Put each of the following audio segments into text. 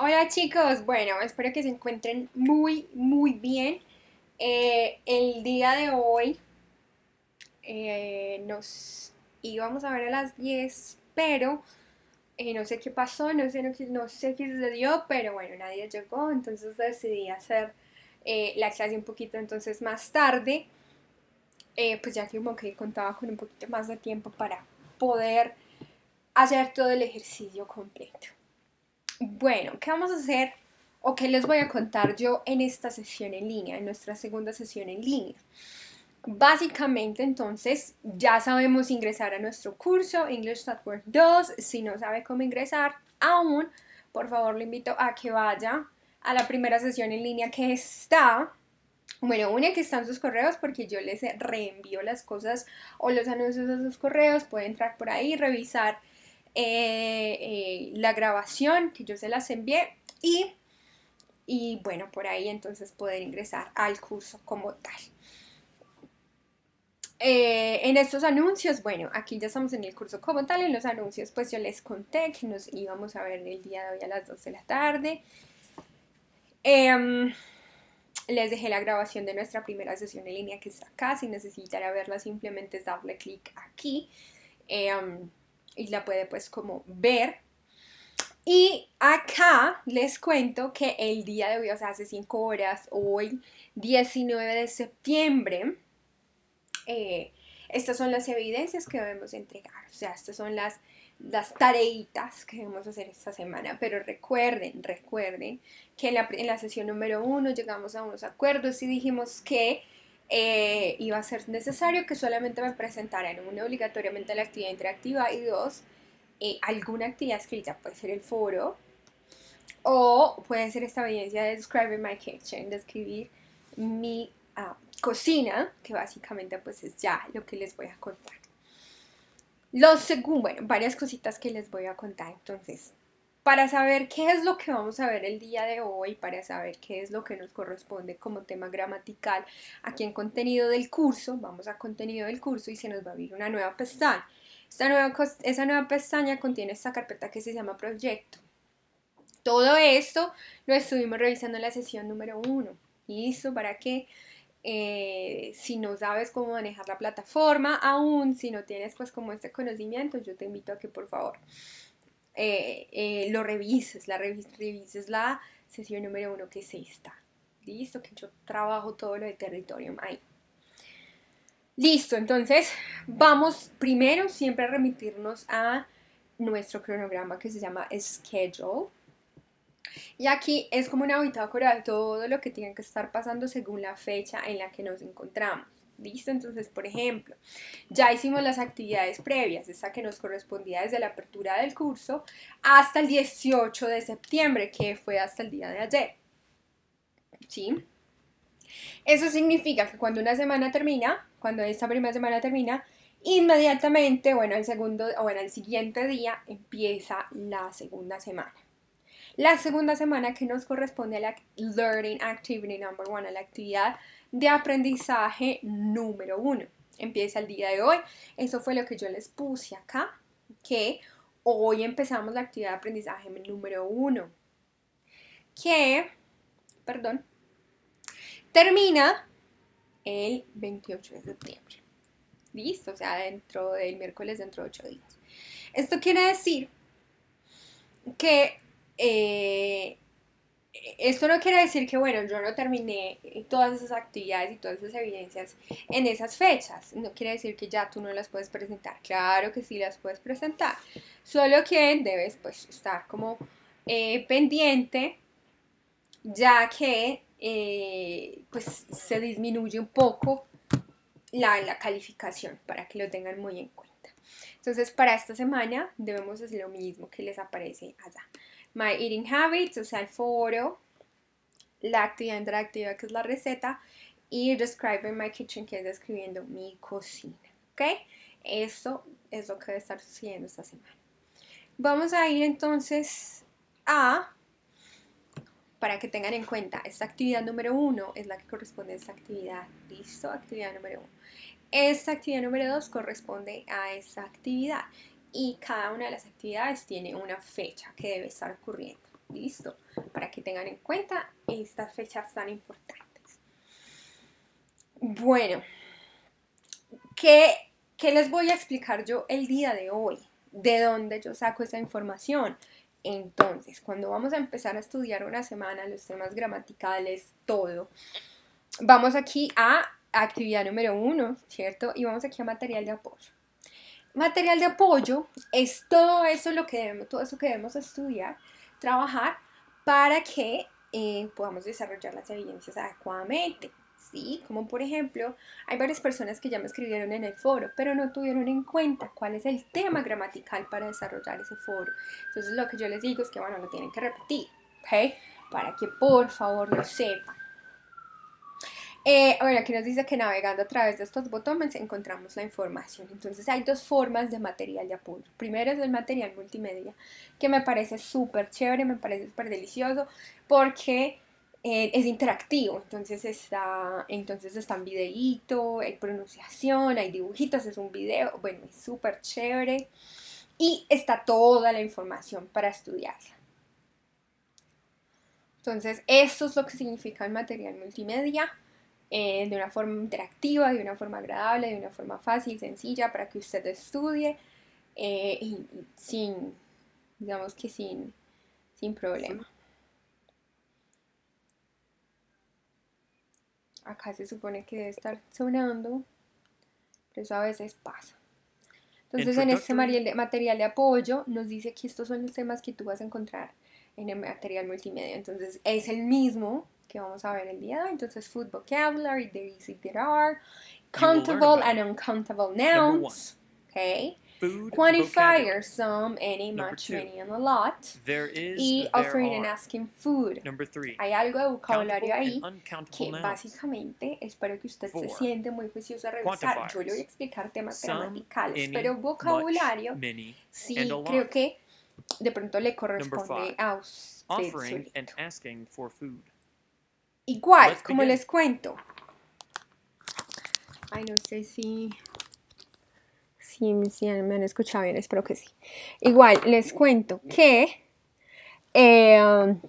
Hola chicos, bueno, espero que se encuentren muy, muy bien. Eh, el día de hoy eh, nos íbamos a ver a las 10, pero eh, no sé qué pasó, no sé, no, no sé qué sucedió, pero bueno, nadie llegó, entonces decidí hacer la clase un poquito entonces más tarde, pues ya que como que contaba con un poquito más de tiempo para poder hacer todo el ejercicio completo. Bueno, ¿qué vamos a hacer o qué les voy a contar yo en esta sesión en línea, en nuestra segunda sesión en línea? Básicamente, entonces, ya sabemos ingresar a nuestro curso English 2. Si no sabe cómo ingresar aún, por favor le invito a que vaya a la primera sesión en línea que está. Bueno, una que están sus correos porque yo les reenvío las cosas o los anuncios a sus correos. Puede entrar por ahí, revisar eh, eh, la grabación que yo se las envié y, y bueno, por ahí entonces poder ingresar al curso como tal. Eh, en estos anuncios, bueno, aquí ya estamos en el curso como tal, en los anuncios pues yo les conté que nos íbamos a ver el día de hoy a las 2 de la tarde. Em, les dejé la grabación de nuestra primera sesión en línea que está acá, si necesitará verla simplemente es darle clic aquí. Em, y la puede pues como ver. Y acá les cuento que el día de hoy, o sea, hace 5 horas, hoy 19 de septiembre, eh, estas son las evidencias que debemos entregar, o sea, estas son las, las tareitas que debemos hacer esta semana, pero recuerden, recuerden que en la, en la sesión número uno llegamos a unos acuerdos y dijimos que eh, iba a ser necesario que solamente me presentaran, uno, obligatoriamente la actividad interactiva y dos, eh, alguna actividad escrita, puede ser el foro o puede ser esta evidencia de Describing My Kitchen, describir escribir mi ah, cocina, que básicamente pues es ya lo que les voy a contar. Lo segundo, bueno, varias cositas que les voy a contar, entonces, para saber qué es lo que vamos a ver el día de hoy, para saber qué es lo que nos corresponde como tema gramatical, aquí en contenido del curso, vamos a contenido del curso y se nos va a abrir una nueva pestaña. Esta nueva, esa nueva pestaña contiene esta carpeta que se llama proyecto. Todo esto lo estuvimos revisando en la sesión número Y eso ¿Para que eh, si no sabes cómo manejar la plataforma aún, si no tienes pues como este conocimiento, yo te invito a que por favor eh, eh, lo revises, la revises, revises la sesión número uno que es esta. Listo, que yo trabajo todo lo de territorio ahí. Listo, entonces vamos primero siempre a remitirnos a nuestro cronograma que se llama Schedule. Y aquí es como una bitácora de todo lo que tiene que estar pasando según la fecha en la que nos encontramos. ¿Listo? Entonces, por ejemplo, ya hicimos las actividades previas, esa que nos correspondía desde la apertura del curso hasta el 18 de septiembre, que fue hasta el día de ayer. ¿Sí? Eso significa que cuando una semana termina, cuando esta primera semana termina, inmediatamente, bueno, el segundo o en el siguiente día empieza la segunda semana. La segunda semana que nos corresponde a la Learning Activity Number One, a la actividad de aprendizaje número uno. Empieza el día de hoy. Eso fue lo que yo les puse acá, que hoy empezamos la actividad de aprendizaje número uno. Que, perdón, termina el 28 de septiembre. Listo, o sea, dentro del miércoles, dentro de ocho días. Esto quiere decir que eh, esto no quiere decir que, bueno, yo no terminé todas esas actividades y todas esas evidencias en esas fechas. No quiere decir que ya tú no las puedes presentar. Claro que sí las puedes presentar. Solo que debes, pues, estar como eh, pendiente, ya que, eh, pues, se disminuye un poco la, la calificación para que lo tengan muy en cuenta. Entonces, para esta semana debemos hacer lo mismo que les aparece allá. My Eating Habits, o sea, el foro, la actividad interactiva, que es la receta, y Describing My Kitchen, que es describiendo mi cocina. ¿Ok? Eso es lo que debe estar sucediendo esta semana. Vamos a ir entonces a, para que tengan en cuenta, esta actividad número uno es la que corresponde a esta actividad. Listo, actividad número uno. Esta actividad número 2 corresponde a esta actividad y cada una de las actividades tiene una fecha que debe estar ocurriendo. Listo, para que tengan en cuenta estas fechas tan importantes. Bueno, ¿qué, les voy a explicar yo el día de hoy? ¿De dónde yo saco esa información? Entonces, cuando vamos a empezar a estudiar una semana los temas gramaticales, todo, vamos aquí a actividad número uno, ¿cierto? Y vamos aquí a material de apoyo material de apoyo es todo eso, lo que debemos, todo eso que debemos estudiar, trabajar para que eh, podamos desarrollar las evidencias adecuadamente. ¿sí? Como por ejemplo, hay varias personas que ya me escribieron en el foro, pero no tuvieron en cuenta cuál es el tema gramatical para desarrollar ese foro. Entonces lo que yo les digo es que, bueno, lo tienen que repetir, ¿ok? Para que por favor lo sepan bueno, eh, aquí nos dice que navegando a través de estos botones encontramos la información. Entonces hay dos formas de material de apoyo. Primero es el material multimedia, que me parece súper chévere, me parece súper delicioso, porque eh, es interactivo. Entonces está, entonces está en videíto, hay pronunciación, hay dibujitos, es un video, bueno, es súper chévere. Y está toda la información para estudiarla. Entonces, esto es lo que significa el material multimedia. Eh, de una forma interactiva, de una forma agradable, de una forma fácil, sencilla, para que usted estudie eh, sin, digamos que sin, sin problema. Acá se supone que debe estar sonando, pero eso a veces pasa. Entonces, en este material de apoyo nos dice que estos son los temas que tú vas a encontrar en el material multimedia. Entonces, es el mismo que vamos a ver el día de hoy. Entonces, food vocabulary, there is, if there are, countable and uncountable nouns. Okay. Food Quantifier, some, any, much, many, and a lot. There is, y offering and asking food. Number three. Hay algo de vocabulario ahí que básicamente espero que usted se siente muy juicioso a revisar. Yo le voy a explicar temas gramaticales, pero vocabulario sí creo que de pronto le corresponde a usted. Offering and asking for food. Igual, como les cuento. Ay, no sé si... me han escuchado bien, espero que sí. Igual, les cuento que... Em,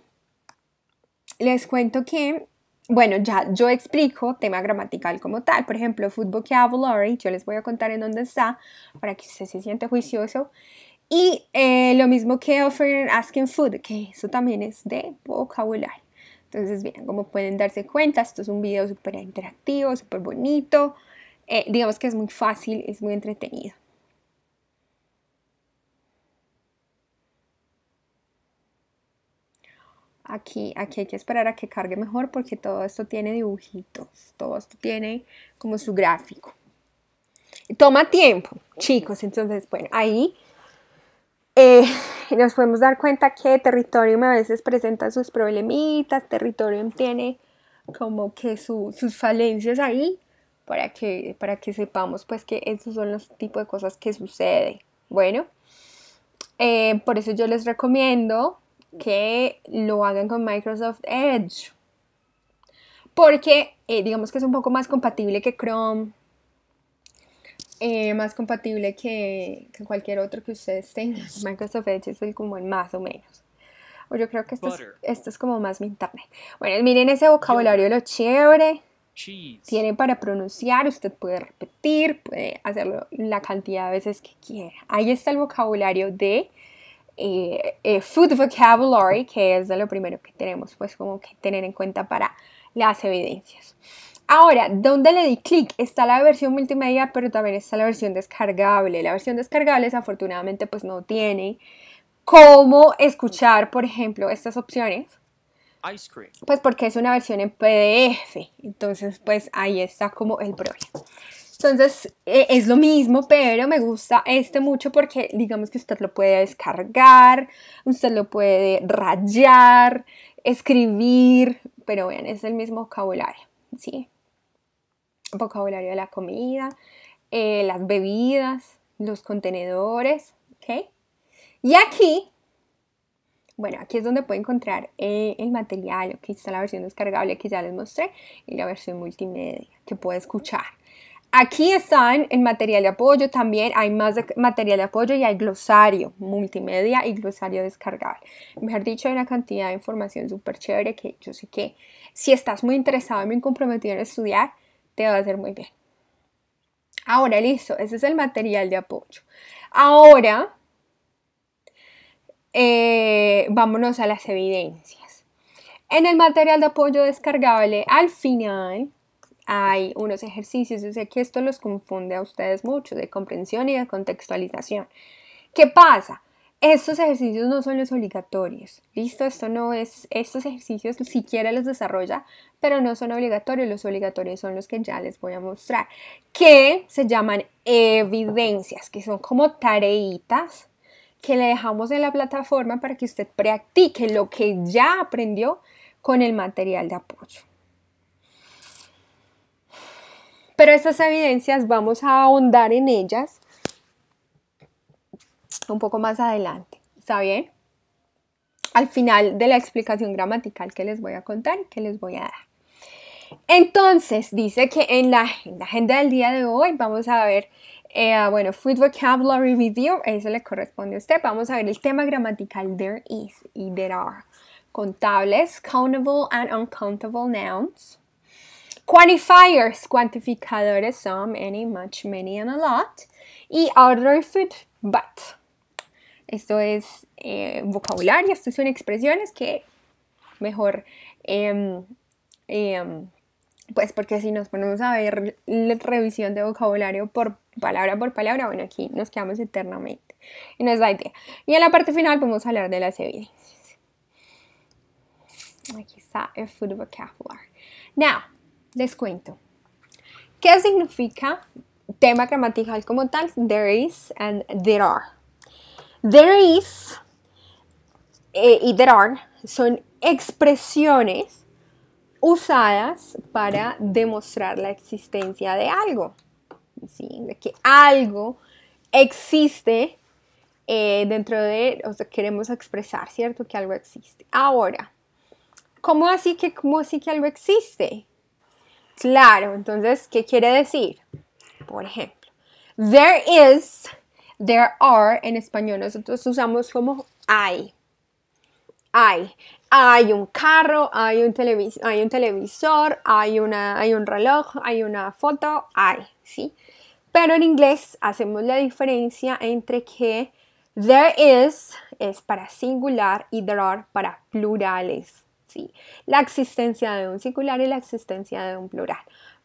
les cuento que bueno, ya yo explico tema gramatical como tal. Por ejemplo, food vocabulary, yo les voy a contar en dónde está para que usted se siente juicioso. Y eh, lo mismo que offering asking food, que eso también es de vocabulario. Entonces, bien, como pueden darse cuenta, esto es un video súper interactivo, súper bonito. Eh, digamos que es muy fácil, es muy entretenido. Aquí, aquí hay que esperar a que cargue mejor porque todo esto tiene dibujitos, todo esto tiene como su gráfico. Toma tiempo, chicos. Entonces, bueno, ahí eh, y nos podemos dar cuenta que Territorium a veces presenta sus problemitas, Territorium tiene como que sus falencias ahí para que, para que sepamos pues que esos son los tipos de cosas que suceden. Bueno, eh, por eso yo les recomiendo que lo hagan con Microsoft Edge porque eh, digamos que es un poco más compatible que Chrome, eh, más compatible que, cualquier otro que ustedes tengan. Microsoft Edge es el como el más o menos. O yo creo que esto es, esto es, como más mi internet. Bueno, miren ese vocabulario, lo chévere. Cheese. Tiene para pronunciar, usted puede repetir, puede hacerlo la cantidad de veces que quiera. Ahí está el vocabulario de eh, eh, Food Vocabulary, que es de lo primero que tenemos, pues como que tener en cuenta para las evidencias. Ahora, ¿dónde le di clic está la versión multimedia, pero también está la versión descargable. La versión descargable desafortunadamente pues no tiene cómo escuchar, por ejemplo, estas opciones. Ice cream. Pues porque es una versión en PDF. Entonces, pues ahí está como el problema. Entonces, e, es lo mismo, pero me gusta este mucho porque digamos que usted lo puede descargar, usted lo puede rayar, escribir, pero vean, es el mismo vocabulario, ¿sí? vocabulario de la comida, eh, las bebidas, los contenedores, ¿ok? Y aquí, bueno, aquí es donde puede encontrar eh, el material, aquí está la versión descargable que ya les mostré y la versión multimedia que puede escuchar. Aquí están el material de apoyo, también hay más material de apoyo y hay glosario multimedia y glosario descargable. Mejor dicho, hay una cantidad de información súper chévere que yo sé que si estás muy interesado y muy comprometido en estudiar, te va a hacer muy bien. Ahora, listo, ese es el material de apoyo. Ahora, eh, vámonos a las evidencias. En el material de apoyo descargable, al final hay unos ejercicios, sé que esto los confunde a ustedes mucho, de comprensión y de contextualización. ¿Qué pasa? Estos ejercicios no son los obligatorios, ¿listo? Esto no es, estos ejercicios siquiera los desarrolla, pero no son obligatorios, los obligatorios son los que ya les voy a mostrar, que se llaman evidencias, que son como tareitas que le dejamos en la plataforma para que usted practique lo que ya aprendió con el material de apoyo. Pero estas evidencias vamos a ahondar en ellas un poco más adelante. ¿Está bien? Al final de la explicación gramatical que les voy a contar y que les voy a dar. Entonces, dice que en la, agenda del día de hoy vamos a ver, eh, ah, bueno, Food Vocabulary Review, eso le corresponde a usted. Vamos a ver el tema gramatical there is y there are. Contables, countable and uncountable nouns. Quantifiers, cuantificadores, some, any, much, many, and a lot. Y order food, but esto es eh, vocabulario, esto son expresiones que mejor, em, em, pues porque si nos ponemos a ver la revisión de vocabulario por palabra por palabra, bueno, aquí nos quedamos eternamente. Y no es la idea. Y en la parte final podemos hablar de las evidencias. Aquí está el food vocabulary. Now, les cuento. ¿Qué significa tema gramatical como tal? There is and there are. There is eh, y there are son expresiones usadas para demostrar la existencia de algo. De que algo existe eh, dentro de, o sea, queremos expresar, ¿cierto? Que algo existe. Ahora, ¿cómo así que, cómo así que algo existe? Claro, entonces, ¿qué quiere decir? Por ejemplo, there is There are en español nosotros usamos como hay. Hay. Hay un carro, hay un, hay un televisor, hay, una, hay un reloj, hay una foto, hay, ¿sí? Pero en inglés hacemos la diferencia entre que there is es para singular y there are para plurales. ¿sí? La existencia de un singular y la existencia de un plural.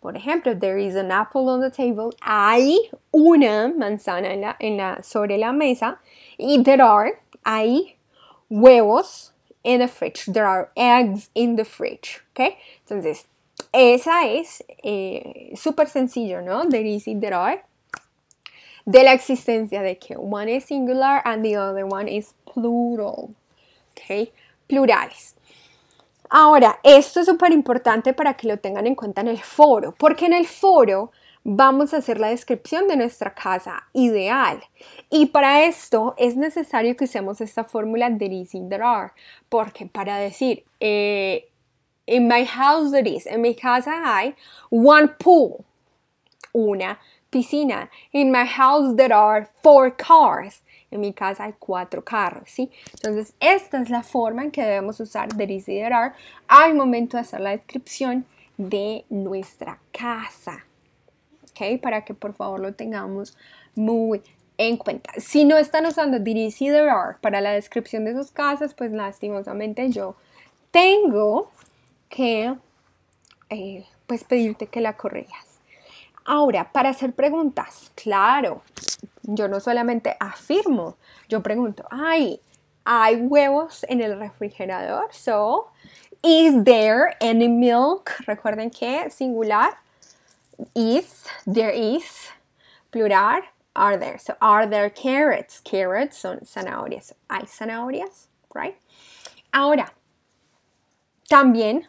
Por ejemplo, there is an apple on the table. Hay una manzana en la, sobre la mesa. Y there are, hay huevos in the fridge. There are eggs in the fridge. ¿Ok? Entonces, esa es eh, súper sencillo, ¿no? There is y there are. De la existencia de que one is singular and the other one is plural. ¿Ok? Plurales. Ahora, esto es súper importante para que lo tengan en cuenta en el foro, porque en el foro vamos a hacer la descripción de nuestra casa ideal. Y para esto es necesario que usemos esta fórmula there is in there are, porque para decir, eh, in my house there is, en mi casa hay one pool, una piscina, in my house there are four cars, en mi casa hay cuatro carros, ¿sí? Entonces, esta es la forma en que debemos usar there al momento de hacer la descripción de nuestra casa, ¿ok? Para que por favor lo tengamos muy en cuenta. Si no están usando there para la descripción de sus casas, pues lastimosamente yo tengo que eh, pues pedirte que la corrijas. Ahora, para hacer preguntas, claro, yo no solamente afirmo, yo pregunto, ay, hay huevos en el refrigerador, so, is there any milk? Recuerden que singular, is, there is, plural, are there. So, are there carrots? Carrots son zanahorias. Hay zanahorias, right? Ahora, también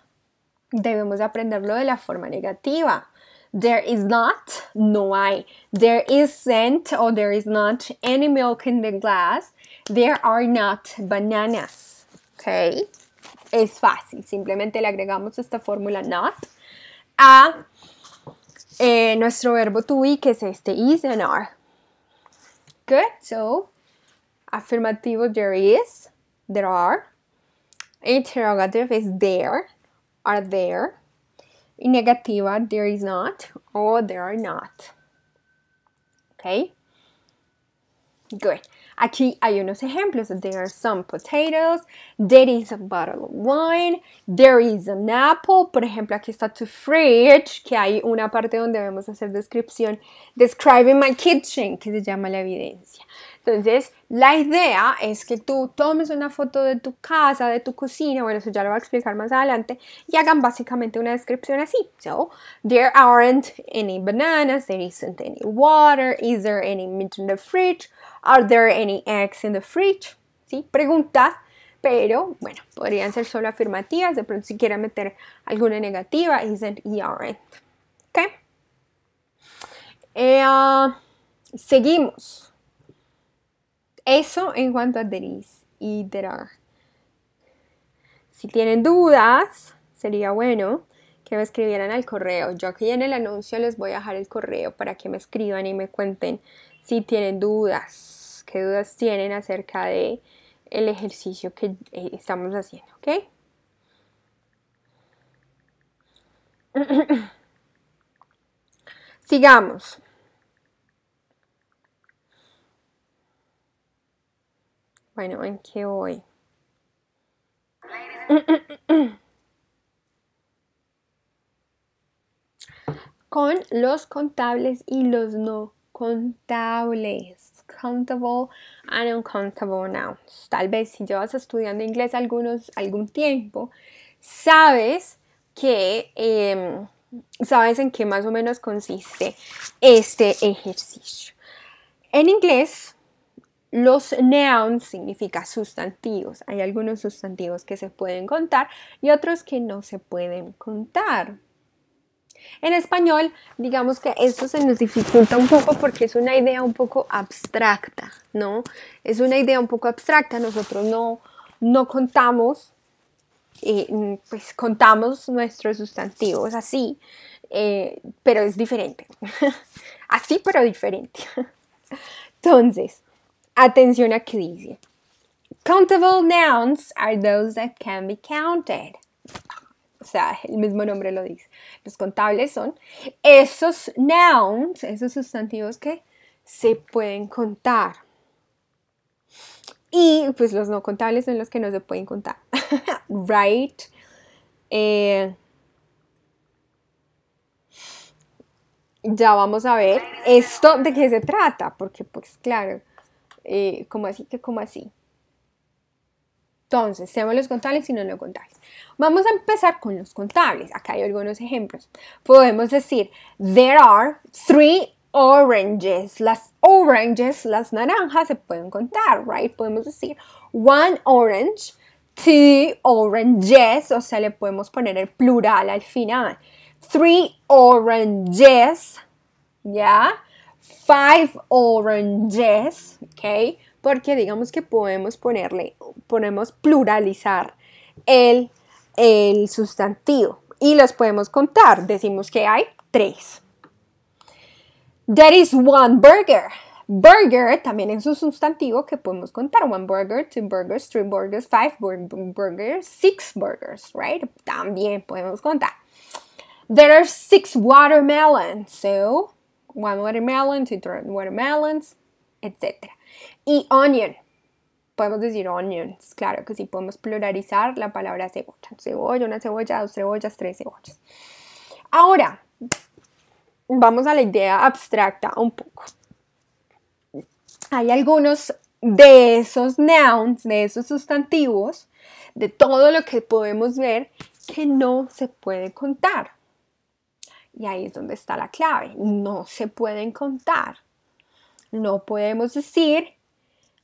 debemos aprenderlo de la forma negativa. there is not, no I, there isn't or there is not any milk in the glass. There are not bananas. Okay. Es fácil, simplemente le agregamos esta fórmula not a eh, nuestro verbo to be, que es este is and are. Good, so affirmative there is, there are. Interrogative is there, are there. In negativa, there is not or there are not. Okay? Good. Aquí hay unos ejemplos. There are some potatoes, there is a bottle of wine, there is an apple. Por ejemplo, aquí está to fridge, que hay una parte donde vamos a hacer descripción. Describing my kitchen, que se llama la evidencia. Entonces, la idea es que tú tomes una foto de tu casa, de tu cocina, bueno, eso ya lo voy a explicar más adelante, y hagan básicamente una descripción así. So, there aren't any bananas, there isn't any water, is there any meat in the fridge, are there any eggs in the fridge? ¿Sí? Preguntas pero bueno, podrían ser solo afirmativas, de pronto si quieren meter alguna negativa, isn't aren't. ¿Ok? Eh, ah, seguimos eso en cuanto a DERIS y Drag. Si tienen dudas, sería bueno que me escribieran al correo. Yo aquí en el anuncio les voy a dejar el correo para que me escriban y me cuenten si tienen dudas, qué dudas tienen acerca de el ejercicio que eh, estamos haciendo, ¿ok? Sigamos. Bueno, ¿en qué voy? Con los contables y los no contables. Countable and uncountable nouns. Tal vez si llevas estudiando inglés algunos, algún tiempo, sabes que em, sabes en qué más o menos consiste este ejercicio. En inglés los nouns significa sustantivos. Hay algunos sustantivos que se pueden contar y otros que no se pueden contar. En español, digamos que esto se nos dificulta un poco porque es una idea un poco abstracta, ¿no? Es una idea un poco abstracta. Nosotros no, no contamos, eh, pues contamos nuestros sustantivos así, eh, pero es diferente. así, pero diferente. Entonces, Atención a que dice. Countable nouns are those that can be counted. O sea, el mismo nombre lo dice. Los contables son esos nouns, esos sustantivos que se pueden contar. Y pues los no contables son los que no se pueden contar. right. Eh, ya vamos a ver esto de qué se trata, porque pues claro eh, así ¿Qué cómo así. Entonces, seamos los contables y no los contables. Vamos a empezar con los contables. Acá hay algunos ejemplos. Podemos decir, there are three oranges. Las oranges, las naranjas, se pueden contar, right? Podemos decir one orange, two oranges, o sea, le podemos poner el plural al final. Three oranges, ¿ya? five oranges, ¿ok? Porque digamos que podemos ponerle, podemos pluralizar el, el sustantivo y los podemos contar. Decimos que hay tres. There is one burger. Burger también es un sustantivo que podemos contar. One burger, two burgers, three burgers, five burgers, six burgers, right? También podemos contar. There are six watermelons. So, one watermelon, two watermelons, etc. Y onion. Podemos decir onions, claro que sí, podemos pluralizar la palabra cebolla. Cebolla, una cebolla, dos cebollas, tres cebollas. Ahora, vamos a la idea abstracta un poco. Hay algunos de esos nouns, de esos sustantivos, de todo lo que podemos ver que no se puede contar. Y ahí es donde está la clave. No se pueden contar. No podemos decir,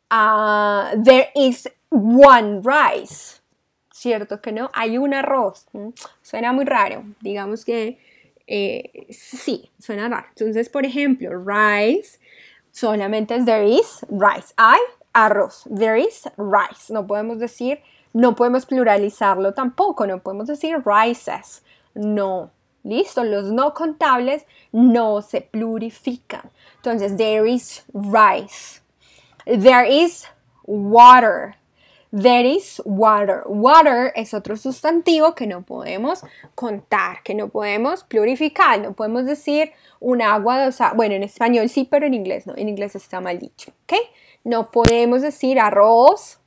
ah, there is one rice. ¿Cierto que no? Hay un arroz. Mm, suena muy raro. Digamos que eh, sí, suena raro. Entonces, por ejemplo, rice, solamente es there is rice. Hay arroz. There is rice. No podemos decir, no podemos pluralizarlo tampoco. No podemos decir rices. No, Listo, los no contables no se plurifican. Entonces, there is rice. There is water. There is water. Water es otro sustantivo que no podemos contar, que no podemos plurificar, no podemos decir un agua de Bueno, en español sí, pero en inglés no. En inglés está mal dicho, ¿ok? No podemos decir arroz,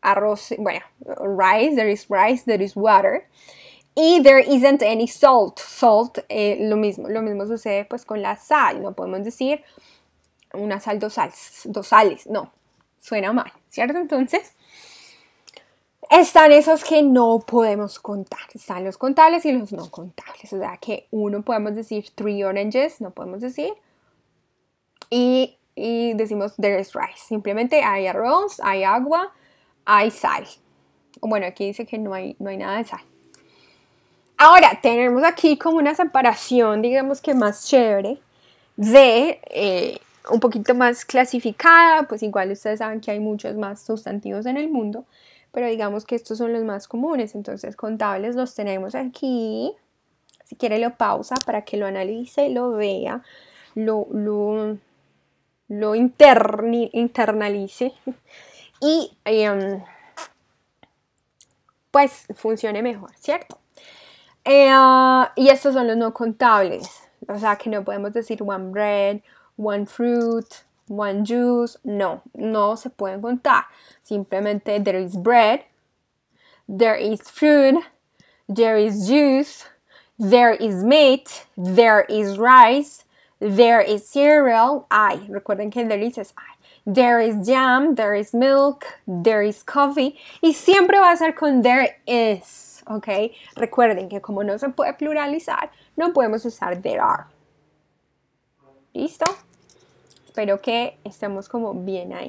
arroz, bueno, rice, there is rice, there is water y there isn't any salt. Salt, eh, lo mismo, lo mismo sucede pues con la sal, no podemos decir una sal, dos sales, dos sales, no, suena mal, ¿cierto? Entonces, están esos que no podemos contar, están los contables y los no contables, o sea que uno podemos decir three oranges, no podemos decir, y, decimos there is rice, simplemente hay arroz, hay agua, hay sal. Bueno, aquí dice que no hay, no hay nada de sal. Ahora, tenemos aquí como una separación, digamos que más chévere, de eh, un poquito más clasificada, pues igual ustedes saben que hay muchos más sustantivos en el mundo, pero digamos que estos son los más comunes, entonces contables los tenemos aquí. Si quiere lo pausa para que lo analice, lo vea, lo, lo, internalice y em, pues funcione mejor, ¿cierto? Eh, ah, y estos son los no contables, o sea que no podemos decir one bread, one fruit, one juice, no, no se pueden contar. Simplemente there is bread, there is fruit, there is juice, there is meat, there is rice, there is cereal, ay, recuerden que there is ay. There is jam, there is milk, there is coffee y siempre va a ser con there is. ¿ok? Recuerden que como no se puede pluralizar, no podemos usar there are. ¿Listo? Espero que estemos como bien ahí.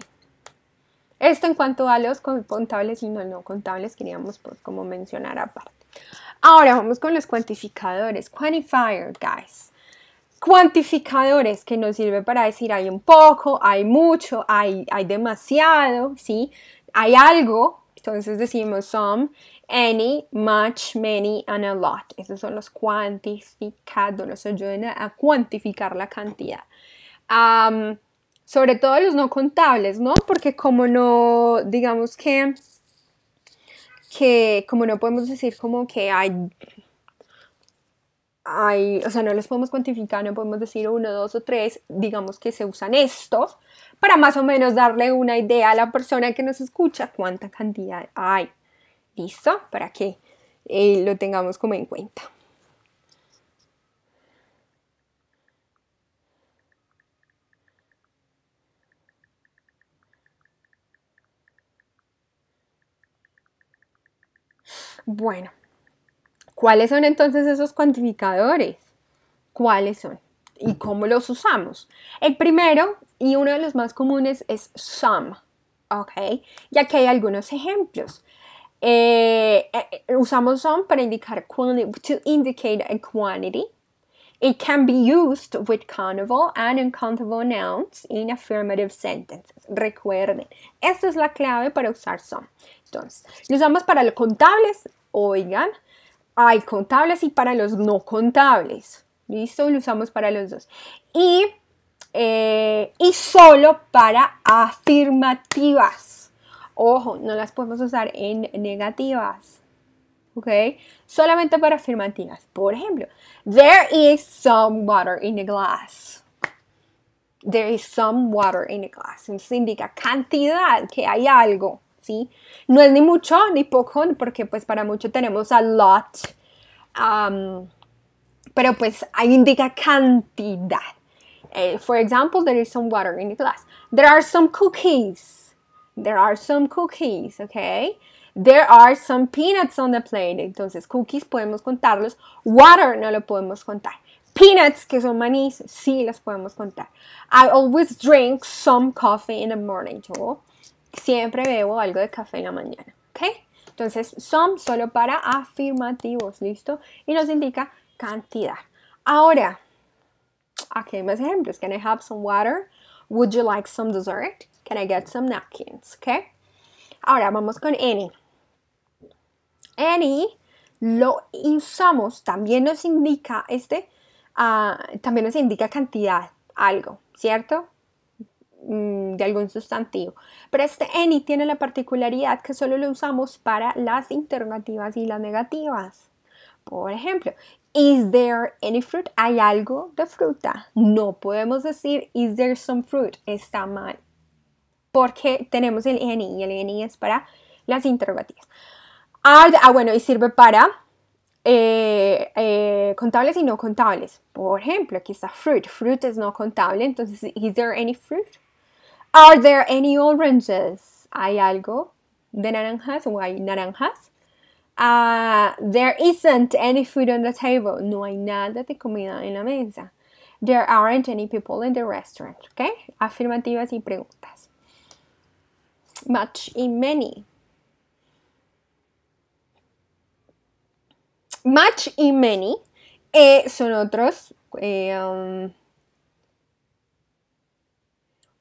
Esto en cuanto a los contables y no, no contables, queríamos pues, como mencionar aparte. Ahora vamos con los cuantificadores, quantifier guys. Cuantificadores que nos sirve para decir hay un poco, hay mucho, hay, hay demasiado, ¿sí? Hay algo, entonces decimos some, any, much, many and a lot. Esos son los cuantificados, los ayudan a cuantificar la cantidad. sobre todo los no contables, ¿no? Porque como no, digamos que, que como no podemos decir como que hay o sea, no los podemos cuantificar, no podemos decir uno, dos o tres, digamos que se usan estos para más o menos darle una idea a la persona que nos escucha cuánta cantidad hay. ¿Listo? Para que eh, lo tengamos como en cuenta. Bueno. ¿Cuáles son entonces esos cuantificadores? ¿Cuáles son? ¿Y cómo los usamos? El primero y uno de los más comunes es sum, ¿ok? Ya que hay algunos ejemplos. Eh, eh, usamos sum para indicar to indicate a quantity. It can be used with countable and uncountable nouns in affirmative sentences. Recuerden, esta es la clave para usar some. Entonces, lo usamos para los contables, oigan, hay contables y para los no contables. ¿Listo? Lo usamos para los dos. Eh, y, solo para afirmativas. Ojo, no las podemos usar en negativas. ¿Ok? Solamente para afirmativas. Por ejemplo, there is some water in the glass. There is some water in the glass. Entonces indica cantidad, que hay algo. No es ni mucho ni poco, porque pues para mucho tenemos a lot, um, pero pues ahí indica cantidad. Eh, for example, there is some water in the glass. There are some cookies. There are some cookies, okay? There are some peanuts on the plate. Entonces, cookies podemos contarlos. Water no lo podemos contar. Peanuts, que son maní sí las podemos contar. I always drink some coffee in the morning, yo siempre bebo algo de café en la mañana, ¿ok? Entonces, some solo para afirmativos, ¿listo? Y nos indica cantidad. Ahora, aquí hay más ejemplos. Can I have some water? Would you like some dessert? Can I get some napkins? ¿Ok? Ahora vamos con any. Any lo usamos, también nos indica este, ah, también nos indica cantidad, algo, ¿cierto? Mm, de algún sustantivo. Pero este any tiene la particularidad que solo lo usamos para las interrogativas y las negativas. Por ejemplo, is there any fruit? ¿Hay algo de fruta? No podemos decir is there some fruit? Está mal. Porque tenemos el any y el any es para las interrogativas. Ah, bueno, y sirve para eh, eh, contables y no contables. Por ejemplo, aquí está fruit. Fruit es no contable, entonces, is there any fruit? Are there any oranges? ¿Hay algo de naranjas o hay naranjas? Ah, there isn't any food on the table. No hay nada de comida en la mesa. There aren't any people in the restaurant. ¿Ok? Afirmativas y preguntas. Much y many. Much y many eh, son otros. Eh, um,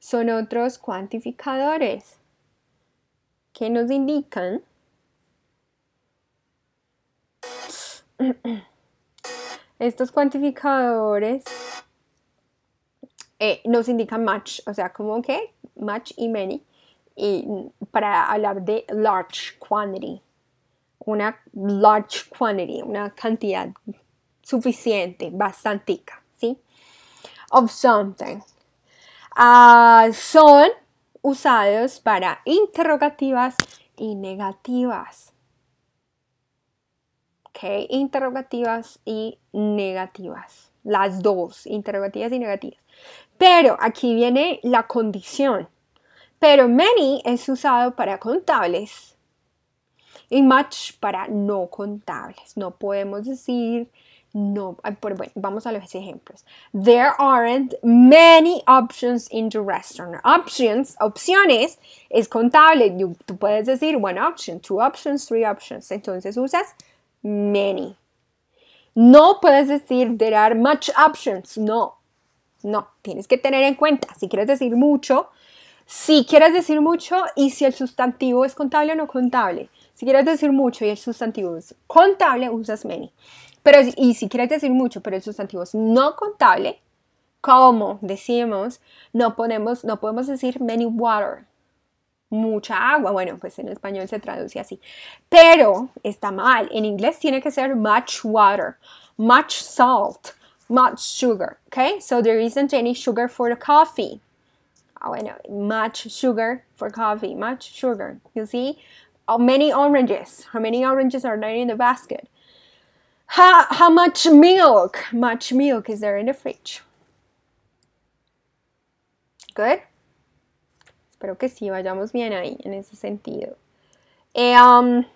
son otros cuantificadores que nos indican estos cuantificadores eh, nos indican much, o sea, como que much y many, y para hablar de large quantity, una large quantity, una cantidad suficiente, bastantica, ¿sí? Of something, Ah, son usados para interrogativas y negativas. interrogativas y negativas. Las dos, interrogativas y negativas. Pero aquí viene la condición. Pero many es usado para contables y much para no contables. No podemos decir no, pero bueno, vamos a los ejemplos. There aren't many options in the restaurant. Options, opciones, es contable. Tú puedes decir one option, two options, three options. Entonces usas many. No puedes decir there are much options. No, no, tienes que tener en cuenta. Si quieres decir mucho, si quieres decir mucho y si el sustantivo es contable o no contable. Si quieres decir mucho y el sustantivo es contable, usas many. Pero, y si quieres decir mucho, pero el sustantivo es no contable, como decimos, no, ponemos, no podemos decir many water, mucha agua. Bueno, pues en español se traduce así. Pero está mal. En inglés tiene que ser much water, much salt, much sugar. Okay? So there isn't any sugar for the coffee. Ah, bueno, much sugar for coffee, much sugar. You see? How oh, many oranges? How many oranges are there in the basket? How, how much milk, much milk is there in the fridge? Good. Espero que sí, vayamos bien ahí, en ese sentido. Eh, um,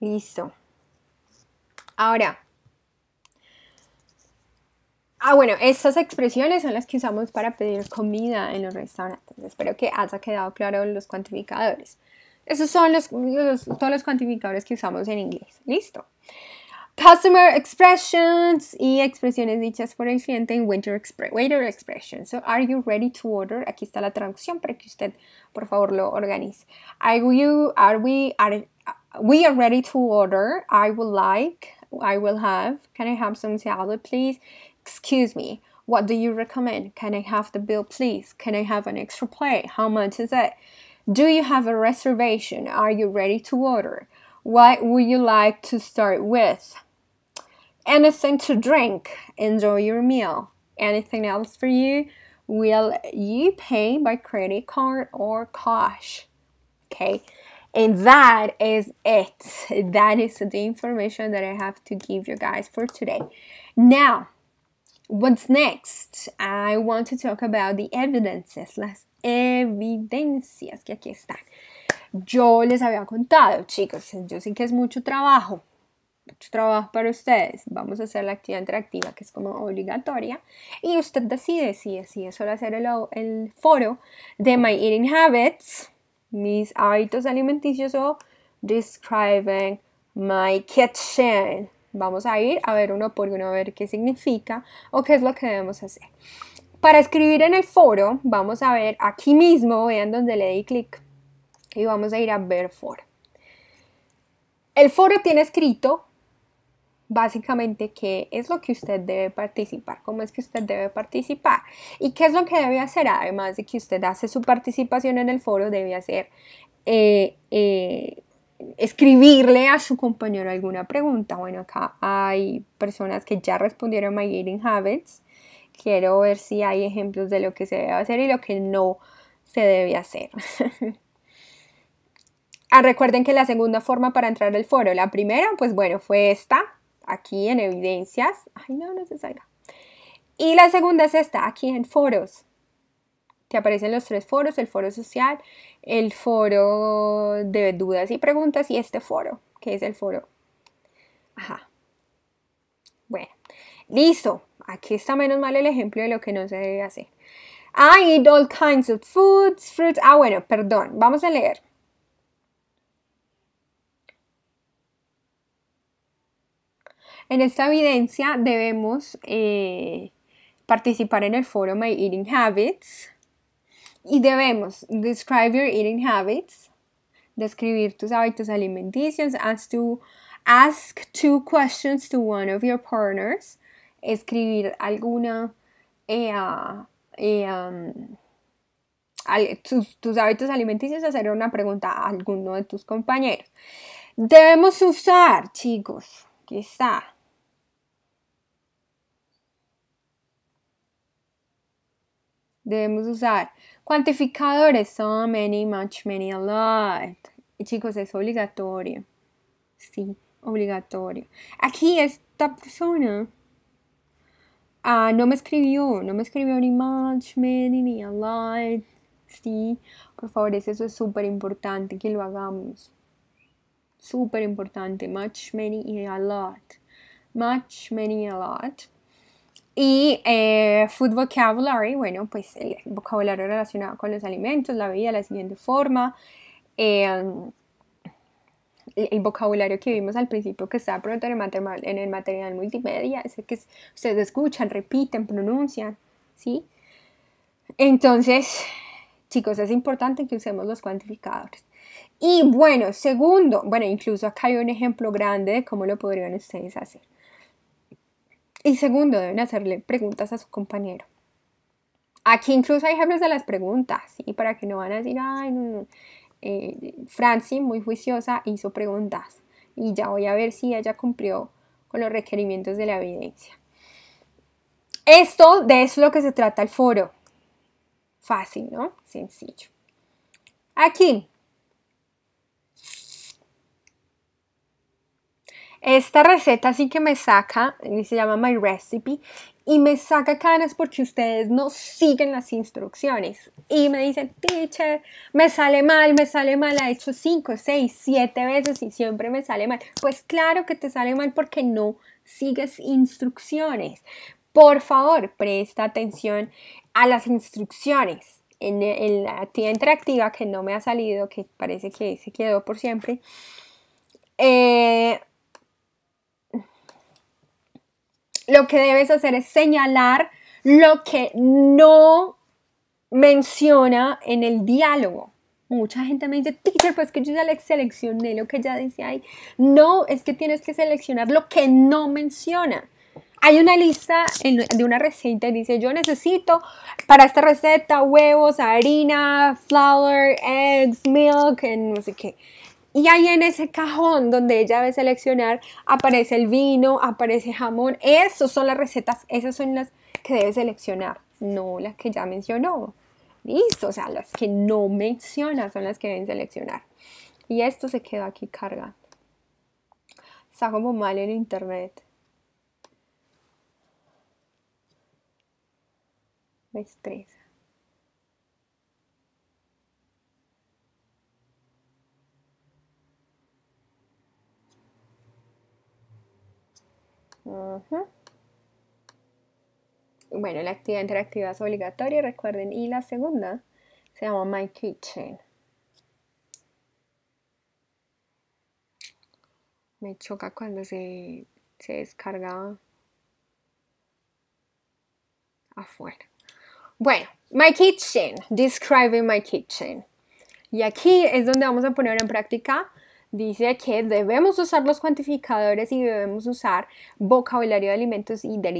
listo. Ahora, Ah, bueno, estas expresiones son las que usamos para pedir comida en los restaurantes. Espero que haya quedado claro los cuantificadores. Esos son los, todos los cuantificadores que usamos en inglés. Listo. Customer expressions y expresiones dichas por el cliente en winter waiter expression. So, are you ready to order? Aquí está la traducción para que usted, por favor, lo organice. Are you, are we, are, we are ready to order. I would like, I will have. Can I have some salad, please? Excuse me, what do you recommend? Can I have the bill, please? Can I have an extra plate? How much is it? Do you have a reservation? Are you ready to order? What would you like to start with? Anything to drink? Enjoy your meal. Anything else for you? Will you pay by credit card or cash? Okay, and that is it. That is the information that I have to give you guys for today. Now, What's next? I want to talk about the evidences, las evidencias que aquí están. Yo les había contado, chicos, yo sé que es mucho trabajo, mucho trabajo para ustedes. Vamos a hacer la actividad interactiva que es como obligatoria y usted decide si decide solo hacer el, el foro de My Eating Habits, mis hábitos alimenticios o Describing My Kitchen. Vamos a ir a ver uno por uno, a ver qué significa o qué es lo que debemos hacer. Para escribir en el foro, vamos a ver aquí mismo, vean donde le di clic, y vamos a ir a ver foro. El foro tiene escrito básicamente qué es lo que usted debe participar, cómo es que usted debe participar y qué es lo que debe hacer, además de que usted hace su participación en el foro, debe hacer eh, eh, escribirle a su compañero alguna pregunta. Bueno, acá hay personas que ya respondieron My Eating Habits. Quiero ver si hay ejemplos de lo que se debe hacer y lo que no se debe hacer. Ah, recuerden que la segunda forma para entrar al foro, la primera, pues bueno, fue esta, aquí en evidencias. Ay, no, no se salga. Y la segunda es esta, aquí en foros. Te aparecen los tres foros, el foro social, el foro de dudas y preguntas y este foro, que es el foro. Ajá. Bueno, listo. Aquí está menos mal el ejemplo de lo que no se debe hacer. I eat all kinds of foods, fruits. Ah, bueno, perdón. Vamos a leer. En esta evidencia debemos eh, participar en el foro My Eating Habits. Y debemos describe your eating habits, describir tus hábitos alimenticios, as to ask two questions to one of your partners, escribir alguna eh, ah, eh, um, tus, tus, hábitos alimenticios, hacer una pregunta a alguno de tus compañeros. Debemos usar, chicos, está. Debemos usar Cuantificadores, so many, much, many, a lot. chicos, es obligatorio. Sí, obligatorio. Aquí esta persona ah, no me escribió, no me escribió ni much, many, ni a lot. Sí, por favor, eso es súper importante que lo hagamos. Súper importante, much, many a lot. Much, many, a lot. Y eh, food vocabulary, bueno, pues el vocabulario relacionado con los alimentos, la vida, la siguiente forma. Em, el vocabulario que vimos al principio que está pronto en el material, multimedia, es el que ustedes escuchan, repiten, pronuncian, ¿sí? Entonces, chicos, es importante que usemos los cuantificadores. Y bueno, segundo, bueno, incluso acá hay un ejemplo grande de cómo lo podrían ustedes hacer. Y segundo, deben hacerle preguntas a su compañero. Aquí incluso hay ejemplos de las preguntas, Y para que no van a decir, ay, no, no. Eh, Franci, muy juiciosa, hizo preguntas y ya voy a ver si ella cumplió con los requerimientos de la evidencia. Esto, de eso es lo que se trata el foro. Fácil, ¿no? Sencillo. Aquí, Esta receta sí que me saca, y eh, se llama My Recipe, y me saca canas porque ustedes no siguen las instrucciones. Y me dicen, teacher, me sale mal, me sale mal, ha hecho 5, 6, 7 veces y siempre me sale mal. Pues claro que te sale mal porque no sigues instrucciones. Por favor, presta atención a las instrucciones. En, la actividad interactiva que no me ha salido, que parece que se quedó por siempre. Eh, Lo que debes hacer es señalar lo que no menciona en el diálogo. Mucha gente me dice, teacher, pues que yo ya le seleccioné lo que ya decía ahí. No, es que tienes que seleccionar lo que no menciona. Hay una lista de una receta y dice, yo necesito para esta receta huevos, harina, flour, eggs, milk, no sé qué. Y ahí en ese cajón donde ella debe seleccionar aparece el vino, aparece jamón. Esas son las recetas, esas son las que debe seleccionar, no las que ya mencionó. Listo, o sea, las que no menciona son las que deben seleccionar. Y esto se quedó aquí cargando. Está como mal en internet. Me tres Bueno, la actividad interactiva es obligatoria, recuerden. Y la segunda se llama My Kitchen. Me choca cuando se, se descarga afuera. Bueno, My Kitchen, Describing My Kitchen. Y aquí es donde vamos a poner en práctica dice que debemos usar los cuantificadores y debemos usar vocabulario de alimentos y de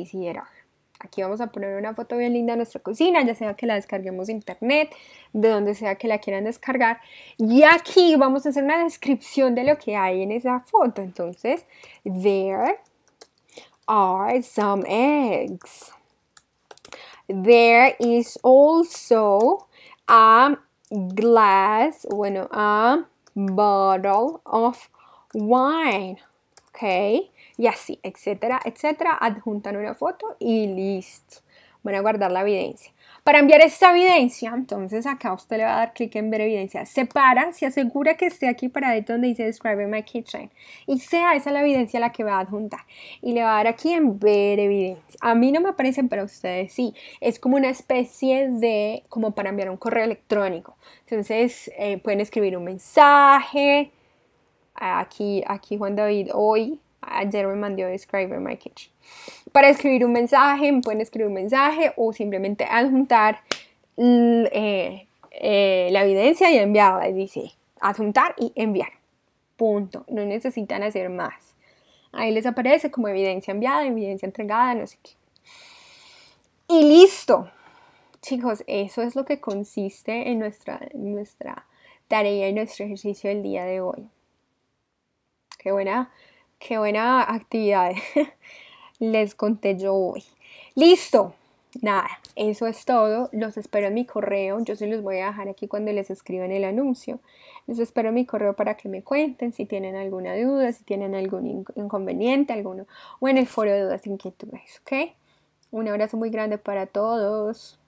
Aquí vamos a poner una foto bien linda de nuestra cocina, ya sea que la descarguemos de internet, de donde sea que la quieran descargar. Y aquí vamos a hacer una descripción de lo que hay en esa foto. Entonces, there are some eggs. There is also a glass, bueno, a bottle of wine. Ok? Y así, etcétera, etcétera. Adjuntan una foto y listo. Van a guardar la evidencia. Para enviar esta evidencia, entonces acá usted le va a dar clic en ver evidencia. Separa, se asegura que esté aquí para donde dice Describe My Kitchen. Y sea esa la evidencia la que va a adjuntar. Y le va a dar aquí en ver evidencia. A mí no me aparecen, pero a ustedes sí. Es como una especie de, como para enviar un correo electrónico. Entonces eh, pueden escribir un mensaje. Aquí, aquí Juan David hoy ayer me mandó Describe My Kitchen. Para escribir un mensaje, me pueden escribir un mensaje o simplemente adjuntar mm, eh, eh, la evidencia y enviarla. dice adjuntar y enviar. Punto. No necesitan hacer más. Ahí les aparece como evidencia enviada, evidencia entregada, no sé qué. Y listo. Chicos, eso es lo que consiste en nuestra, nuestra tarea en nuestro ejercicio del día de hoy. Qué buena qué buena actividad les conté yo hoy. Listo. Nada, eso es todo. Los espero en mi correo. Yo se los voy a dejar aquí cuando les escriban el anuncio. Les espero en mi correo para que me cuenten si tienen alguna duda, si tienen algún inconveniente, alguno, o en el foro de dudas e inquietudes, ¿ok? Un abrazo muy grande para todos.